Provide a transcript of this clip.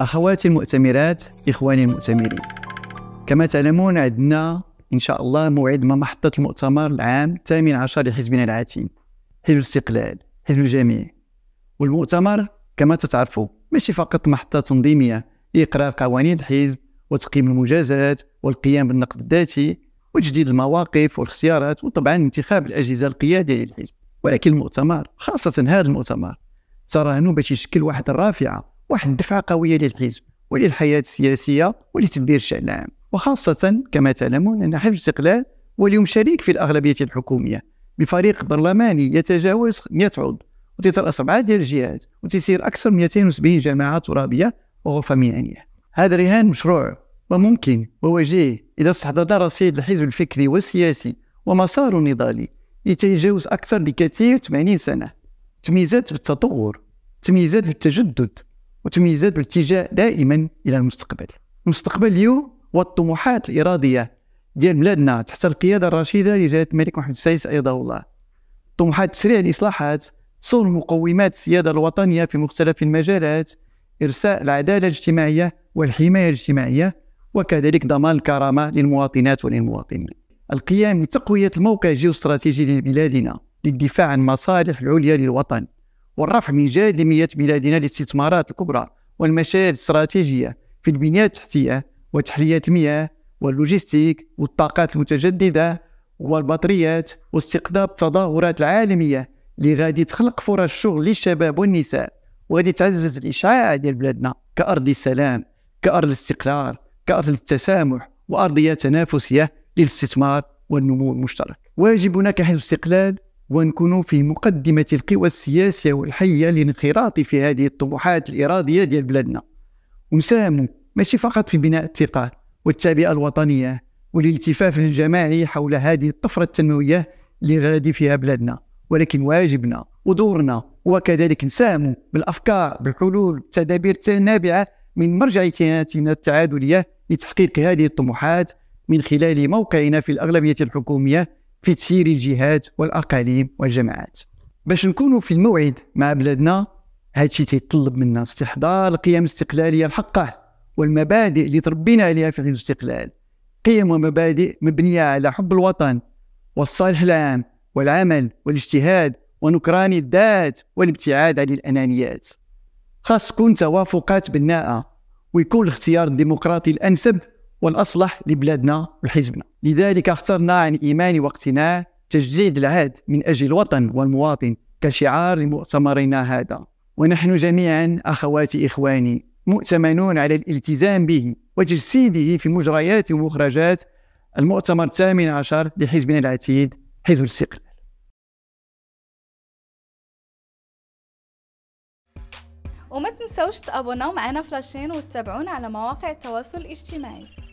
أخواتي المؤتمرات إخواني المؤتمرين كما تعلمون عندنا إن شاء الله موعد مع محطة المؤتمر العام الثامن عشر لحزبنا العتيم حزب الاستقلال حزب الجميع والمؤتمر كما تتعرفوا ماشي فقط محطة تنظيمية لإقرار قوانين الحزب وتقييم المجازات والقيام بالنقد الذاتي وتجديد المواقف والاختيارات وطبعا انتخاب الأجهزة القيادية للحزب ولكن المؤتمر خاصة هذا المؤتمر ترى أنه باش يشكل واحد الرافعة واحد الدفعه قويه للحزب وللحياه السياسيه ولتدبير الشان العام وخاصه كما تعلمون ان حزب الاستقلال هو اليوم شريك في الاغلبيه الحكوميه بفريق برلماني يتجاوز 100 عضو وتترأس أربعة ديال الجهات وتسير أكثر من 270 جماعة ترابية وغرفة مهنيه هذا رهان مشروع وممكن ووجيه إذا استحضرنا رصيد الحزب الفكري والسياسي ومساره النضالي يتجاوز أكثر بكثير 80 سنة تميزات بالتطور تميزات بالتجدد وتميزت بالاتجاه دائما الى المستقبل المستقبل اليوم والطموحات الاراديه ديال بلادنا تحت القياده الرشيده لجلاله الملك محمد السادس ايضا الله طموحات تسريع الاصلاحات صون مقومات السياده الوطنيه في مختلف المجالات ارساء العداله الاجتماعيه والحمايه الاجتماعيه وكذلك ضمان الكرامه للمواطنات وللمواطنين القيام بتقويه الموقع الجيوستراتيجي لبلادنا للدفاع عن المصالح العليا للوطن والرفع من جاذبية بلادنا للاستثمارات الكبرى والمشاريع الاستراتيجية في البنية التحتية وتحلية المياه واللوجستيك والطاقات المتجددة والبطاريات واستقطاب التظاهرات العالمية اللي غادي تخلق فرص شغل للشباب والنساء وغادي تعزز الإشعاع ديال بلادنا كأرض السلام كأرض الاستقرار كأرض التسامح وأرضية تنافسية للاستثمار والنمو المشترك واجبنا كحزب استقلال ونكون في مقدمة القوى السياسية والحية للانخراط في هذه الطموحات الإرادية ديال بلادنا ونساهموا ماشي فقط في بناء الثقة والتعبئة الوطنية والالتفاف الجماعي حول هذه الطفرة التنموية اللي غادي فيها بلادنا ولكن واجبنا ودورنا وكذلك نساهموا بالأفكار بالحلول بالتدابير النابعة من مرجعيتنا التعادلية لتحقيق هذه الطموحات من خلال موقعنا في الأغلبية الحكومية في تسيير الجهات والاقاليم والجماعات باش نكونوا في الموعد مع بلادنا هادشي تيطلب منا استحضار القيم الاستقلاليه الحقه والمبادئ اللي تربينا عليها في الاستقلال قيم ومبادئ مبنيه على حب الوطن والصالح العام والعمل والاجتهاد ونكران الذات والابتعاد عن الانانيات خاص تكون توافقات بناءه ويكون الاختيار الديمقراطي الانسب والأصلح لبلادنا ولحزبنا لذلك اخترنا عن إيمان واقتناع تجديد العهد من أجل الوطن والمواطن كشعار لمؤتمرنا هذا ونحن جميعا أخواتي إخواني مؤتمنون على الالتزام به وتجسيده في مجريات ومخرجات المؤتمر الثامن عشر لحزبنا العتيد حزب الاستقلال وما تنسوش تابوناو معنا في لاشين وتتابعونا على مواقع التواصل الاجتماعي